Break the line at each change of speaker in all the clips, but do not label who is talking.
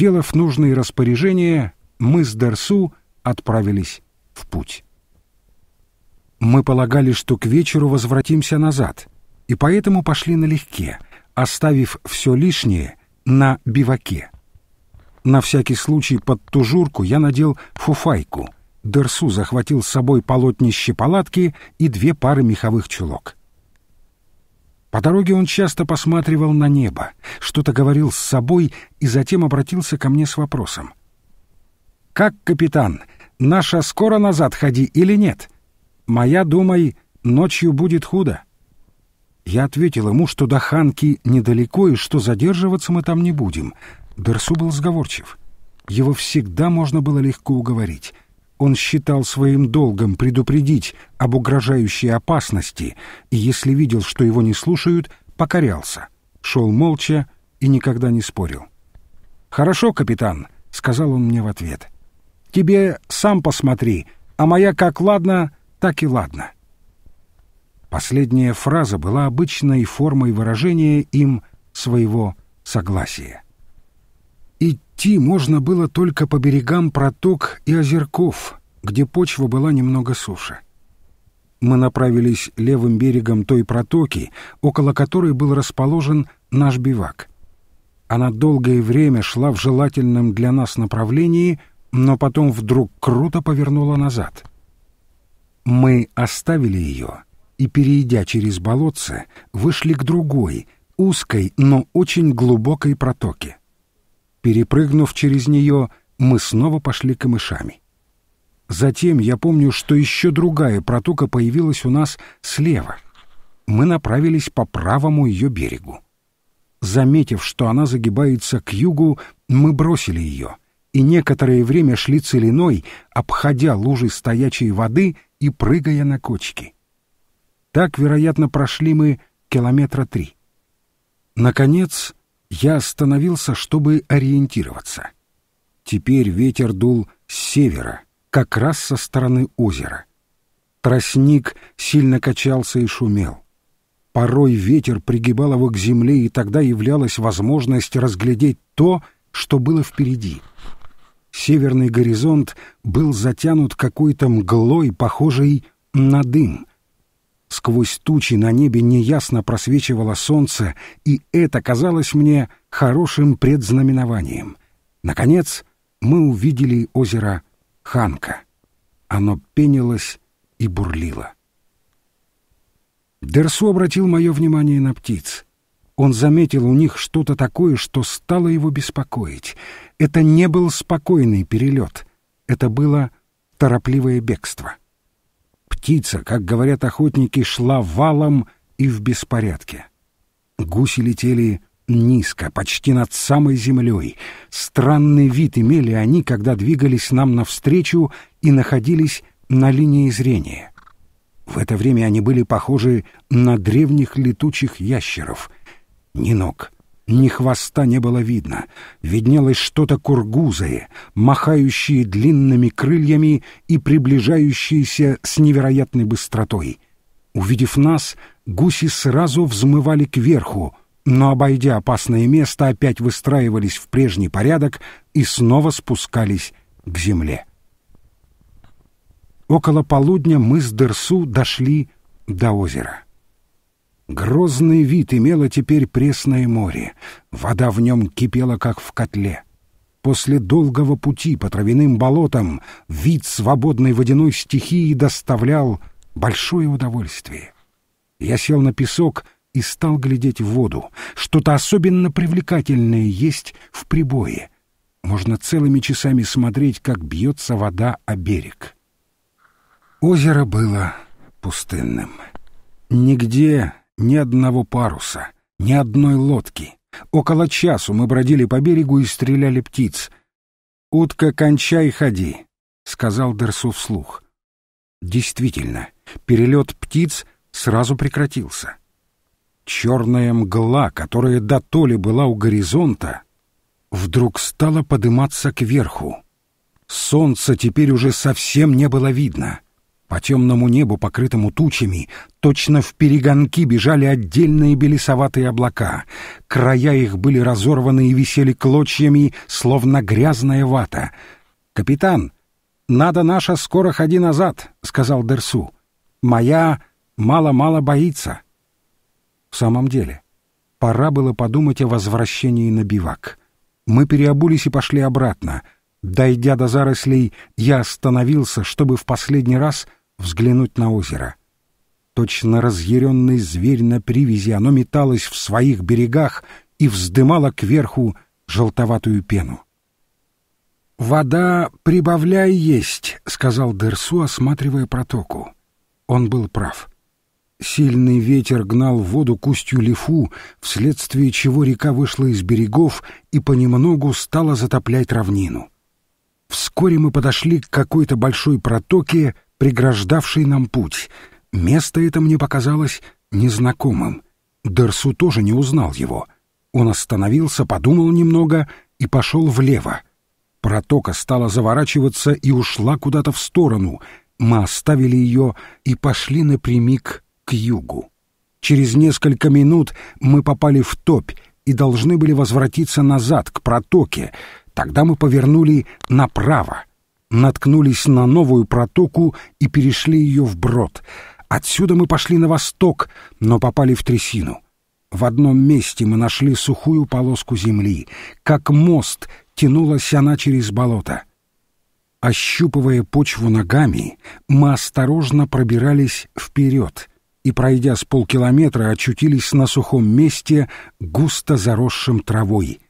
Сделав нужные распоряжения, мы с Дерсу отправились в путь. Мы полагали, что к вечеру возвратимся назад, и поэтому пошли налегке, оставив все лишнее на биваке. На всякий случай под тужурку я надел фуфайку. Дерсу захватил с собой полотнище палатки и две пары меховых чулок. По дороге он часто посматривал на небо, что-то говорил с собой и затем обратился ко мне с вопросом. «Как, капитан, наша скоро назад ходи или нет? Моя, думай, ночью будет худо». Я ответил ему, что до Ханки недалеко и что задерживаться мы там не будем. Дерсу был сговорчив. Его всегда можно было легко уговорить он считал своим долгом предупредить об угрожающей опасности, и если видел, что его не слушают, покорялся, шел молча и никогда не спорил. «Хорошо, капитан», — сказал он мне в ответ. «Тебе сам посмотри, а моя как ладно, так и ладно». Последняя фраза была обычной формой выражения им своего согласия. Идти можно было только по берегам проток и озерков, где почва была немного суше. Мы направились левым берегом той протоки, около которой был расположен наш бивак. Она долгое время шла в желательном для нас направлении, но потом вдруг круто повернула назад. Мы оставили ее и, перейдя через болотце, вышли к другой, узкой, но очень глубокой протоке. Перепрыгнув через нее, мы снова пошли камышами. Затем я помню, что еще другая протока появилась у нас слева. Мы направились по правому ее берегу. Заметив, что она загибается к югу, мы бросили ее и некоторое время шли целиной, обходя лужи стоячей воды и прыгая на кочки. Так, вероятно, прошли мы километра три. Наконец, я остановился, чтобы ориентироваться. Теперь ветер дул с севера, как раз со стороны озера. Тростник сильно качался и шумел. Порой ветер пригибал его к земле, и тогда являлась возможность разглядеть то, что было впереди. Северный горизонт был затянут какой-то мглой, похожей на дым, Сквозь тучи на небе неясно просвечивало солнце, и это казалось мне хорошим предзнаменованием. Наконец, мы увидели озеро Ханка. Оно пенилось и бурлило. Дерсу обратил мое внимание на птиц. Он заметил у них что-то такое, что стало его беспокоить. Это не был спокойный перелет. Это было торопливое бегство. Птица, как говорят охотники, шла валом и в беспорядке. Гуси летели низко, почти над самой землей. Странный вид имели они, когда двигались нам навстречу и находились на линии зрения. В это время они были похожи на древних летучих ящеров. Ни ног, ни хвоста не было видно, виднелось что-то кургузое, махающее длинными крыльями и приближающееся с невероятной быстротой. Увидев нас, гуси сразу взмывали кверху, но, обойдя опасное место, опять выстраивались в прежний порядок и снова спускались к земле. Около полудня мы с Дерсу дошли до озера. Грозный вид имело теперь пресное море, вода в нем кипела, как в котле. После долгого пути по травяным болотам вид свободной водяной стихии доставлял большое удовольствие. Я сел на песок и стал глядеть в воду. Что-то особенно привлекательное есть в прибое. Можно целыми часами смотреть, как бьется вода о берег. Озеро было пустынным. Нигде ни одного паруса, ни одной лодки. Около часу мы бродили по берегу и стреляли птиц. «Утка, кончай, ходи», — сказал Дерсу вслух. Действительно, перелет птиц сразу прекратился. Черная мгла, которая до то ли была у горизонта, вдруг стала подниматься кверху. Солнца теперь уже совсем не было видно — по темному небу, покрытому тучами, точно в перегонки бежали отдельные белесоватые облака. Края их были разорваны и висели клочьями, словно грязная вата. «Капитан, надо наша скоро ходи назад», — сказал Дерсу. «Моя мало-мало боится». В самом деле, пора было подумать о возвращении на бивак. Мы переобулись и пошли обратно. Дойдя до зарослей, я остановился, чтобы в последний раз — взглянуть на озеро. Точно разъяренный зверь на привязи, оно металось в своих берегах и вздымало кверху желтоватую пену. «Вода прибавляй есть», — сказал Дерсу, осматривая протоку. Он был прав. Сильный ветер гнал воду к устью лифу, вследствие чего река вышла из берегов и понемногу стала затоплять равнину. Вскоре мы подошли к какой-то большой протоке, преграждавший нам путь. Место это мне показалось незнакомым. Дерсу тоже не узнал его. Он остановился, подумал немного и пошел влево. Протока стала заворачиваться и ушла куда-то в сторону. Мы оставили ее и пошли напрямик к югу. Через несколько минут мы попали в топь и должны были возвратиться назад, к протоке. Тогда мы повернули направо — наткнулись на новую протоку и перешли ее вброд. Отсюда мы пошли на восток, но попали в трясину. В одном месте мы нашли сухую полоску земли. Как мост тянулась она через болото. Ощупывая почву ногами, мы осторожно пробирались вперед и, пройдя с полкилометра, очутились на сухом месте, густо заросшем травой.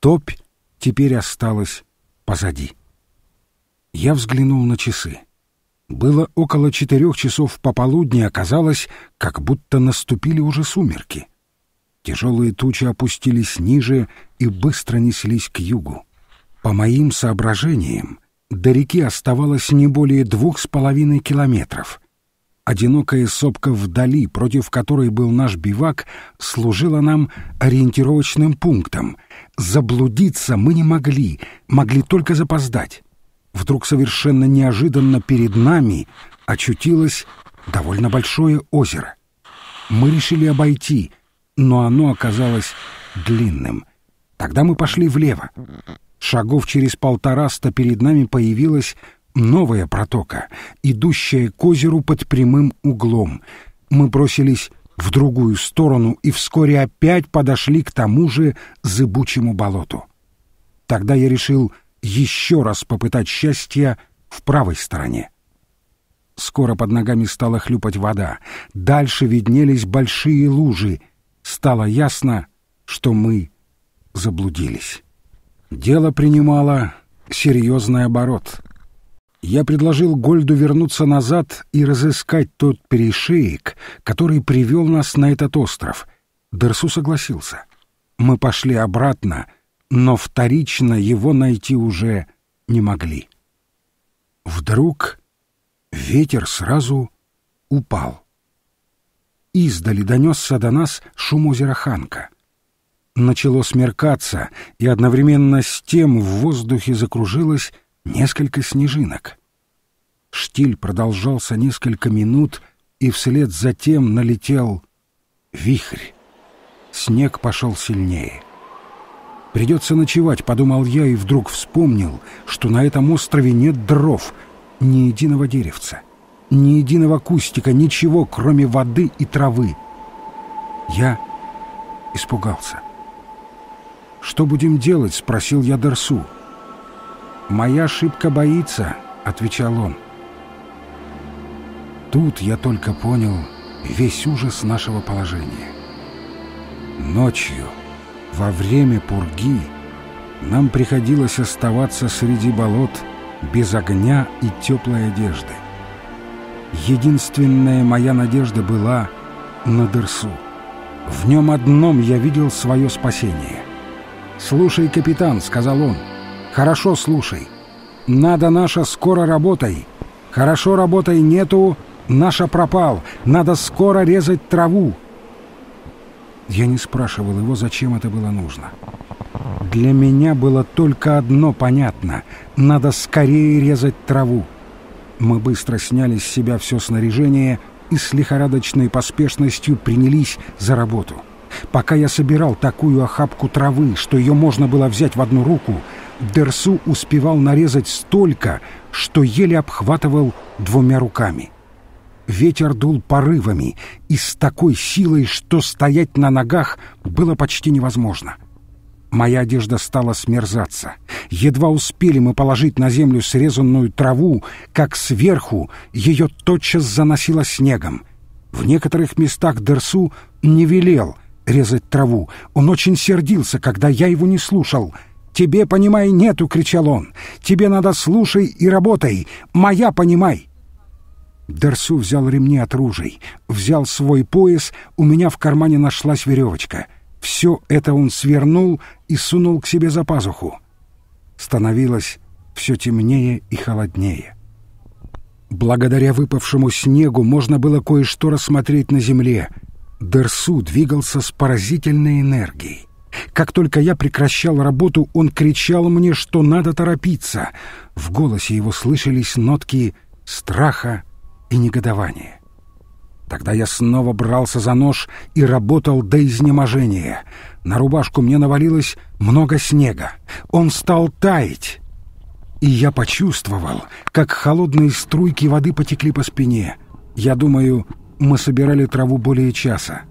Топь теперь осталась позади. Я взглянул на часы. Было около четырех часов пополудни, оказалось, как будто наступили уже сумерки. Тяжелые тучи опустились ниже и быстро неслись к югу. По моим соображениям, до реки оставалось не более двух с половиной километров. Одинокая сопка вдали, против которой был наш бивак, служила нам ориентировочным пунктом. Заблудиться мы не могли, могли только запоздать вдруг совершенно неожиданно перед нами очутилось довольно большое озеро. Мы решили обойти, но оно оказалось длинным. Тогда мы пошли влево. Шагов через полтораста перед нами появилась новая протока, идущая к озеру под прямым углом. Мы бросились в другую сторону и вскоре опять подошли к тому же зыбучему болоту. Тогда я решил еще раз попытать счастье в правой стороне. Скоро под ногами стала хлюпать вода, дальше виднелись большие лужи. Стало ясно, что мы заблудились. Дело принимало серьезный оборот. Я предложил Гольду вернуться назад и разыскать тот перешеек, который привел нас на этот остров. Дерсу согласился. Мы пошли обратно — но вторично его найти уже не могли. Вдруг ветер сразу упал. Издали донесся до нас шум озера Ханка. Начало смеркаться, и одновременно с тем в воздухе закружилось несколько снежинок. Штиль продолжался несколько минут, и вслед за тем налетел вихрь. Снег пошел сильнее — Придется ночевать, подумал я и вдруг вспомнил, что на этом острове нет дров, ни единого деревца, ни единого кустика, ничего, кроме воды и травы. Я испугался. «Что будем делать?» — спросил я Дерсу. «Моя ошибка боится», — отвечал он. Тут я только понял весь ужас нашего положения. Ночью... Во время пурги нам приходилось оставаться среди болот без огня и теплой одежды. Единственная моя надежда была на Дерсу. В нем одном я видел свое спасение. «Слушай, капитан», — сказал он, — «хорошо слушай. Надо наша скоро работай. Хорошо работай нету, наша пропал. Надо скоро резать траву. Я не спрашивал его, зачем это было нужно. Для меня было только одно понятно — надо скорее резать траву. Мы быстро сняли с себя все снаряжение и с лихорадочной поспешностью принялись за работу. Пока я собирал такую охапку травы, что ее можно было взять в одну руку, Дерсу успевал нарезать столько, что еле обхватывал двумя руками. — Ветер дул порывами и с такой силой, что стоять на ногах было почти невозможно. Моя одежда стала смерзаться. Едва успели мы положить на землю срезанную траву, как сверху ее тотчас заносило снегом. В некоторых местах Дерсу не велел резать траву. Он очень сердился, когда я его не слушал — «Тебе, понимай, нету!» — кричал он. «Тебе надо слушай и работай! Моя, понимай! Дерсу взял ремни от ружей, взял свой пояс, у меня в кармане нашлась веревочка. Все это он свернул и сунул к себе за пазуху. Становилось все темнее и холоднее. Благодаря выпавшему снегу можно было кое-что рассмотреть на земле. Дерсу двигался с поразительной энергией. Как только я прекращал работу, он кричал мне, что надо торопиться. В голосе его слышались нотки страха, и негодование. Тогда я снова брался за нож и работал до изнеможения. На рубашку мне навалилось много снега. Он стал таять. И я почувствовал, как холодные струйки воды потекли по спине. Я думаю, мы собирали траву более часа.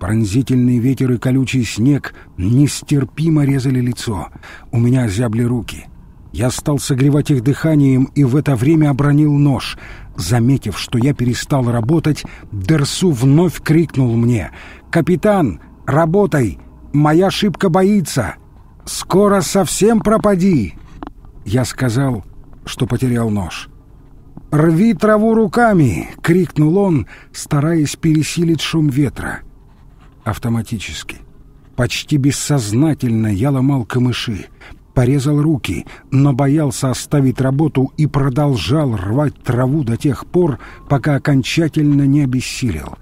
Пронзительный ветер и колючий снег нестерпимо резали лицо. У меня зябли руки. Я стал согревать их дыханием и в это время обронил нож. Заметив, что я перестал работать, Дерсу вновь крикнул мне «Капитан, работай! Моя шибка боится! Скоро совсем пропади!» Я сказал, что потерял нож. «Рви траву руками!» — крикнул он, стараясь пересилить шум ветра. Автоматически. Почти бессознательно я ломал камыши, порезал руки, но боялся оставить работу и продолжал рвать траву до тех пор, пока окончательно не обессилел.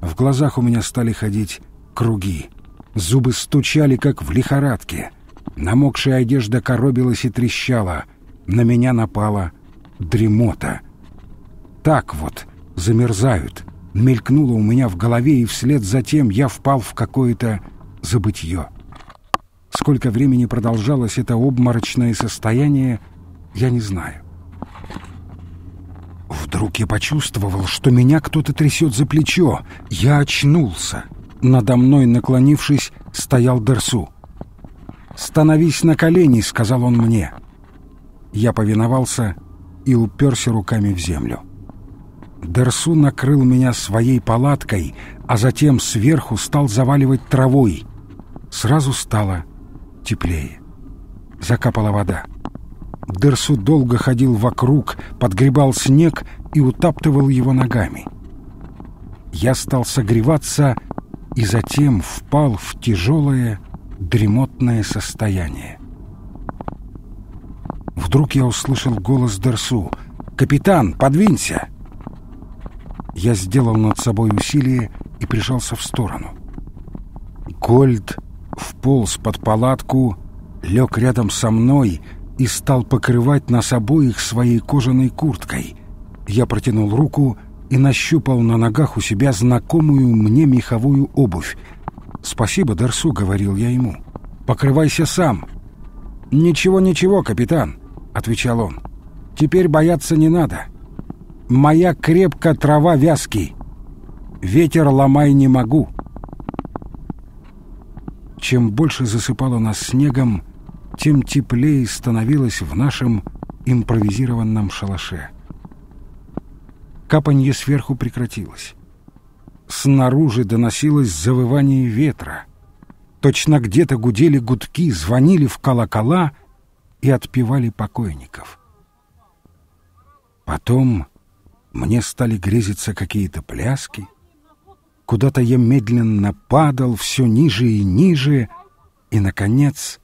В глазах у меня стали ходить круги. Зубы стучали, как в лихорадке. Намокшая одежда коробилась и трещала. На меня напала дремота. «Так вот, замерзают», — мелькнуло у меня в голове, и вслед за тем я впал в какое-то забытье. Сколько времени продолжалось это обморочное состояние, я не знаю. Вдруг я почувствовал, что меня кто-то трясет за плечо. Я очнулся. Надо мной, наклонившись, стоял Дерсу. «Становись на колени», — сказал он мне. Я повиновался и уперся руками в землю. Дерсу накрыл меня своей палаткой, а затем сверху стал заваливать травой. Сразу стало теплее. Закапала вода. Дерсу долго ходил вокруг, подгребал снег и утаптывал его ногами. Я стал согреваться и затем впал в тяжелое, дремотное состояние. Вдруг я услышал голос Дерсу. «Капитан, подвинься!» Я сделал над собой усилие и прижался в сторону. Гольд вполз под палатку, лег рядом со мной и стал покрывать нас обоих своей кожаной курткой. Я протянул руку и нащупал на ногах у себя знакомую мне меховую обувь. «Спасибо, Дарсу», — говорил я ему. «Покрывайся сам». «Ничего, ничего, капитан», — отвечал он. «Теперь бояться не надо. Моя крепкая трава вязки. Ветер ломай не могу». Чем больше засыпало нас снегом, тем теплее становилось в нашем импровизированном шалаше. Капанье сверху прекратилось. Снаружи доносилось завывание ветра. Точно где-то гудели гудки, звонили в колокола и отпевали покойников. Потом мне стали грезиться какие-то пляски, Куда-то я медленно падал все ниже и ниже, и, наконец,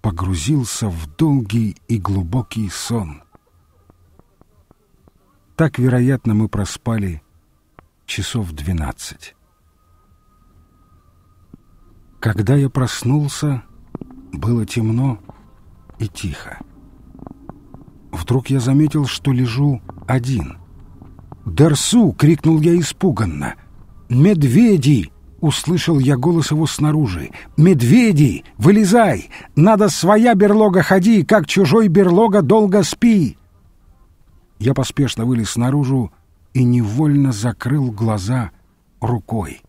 погрузился в долгий и глубокий сон. Так, вероятно, мы проспали часов двенадцать. Когда я проснулся, было темно и тихо. Вдруг я заметил, что лежу один. «Дарсу!» — крикнул я испуганно — «Медведи!» — услышал я голос его снаружи. «Медведи! Вылезай! Надо своя берлога ходи, как чужой берлога долго спи!» Я поспешно вылез снаружи и невольно закрыл глаза рукой.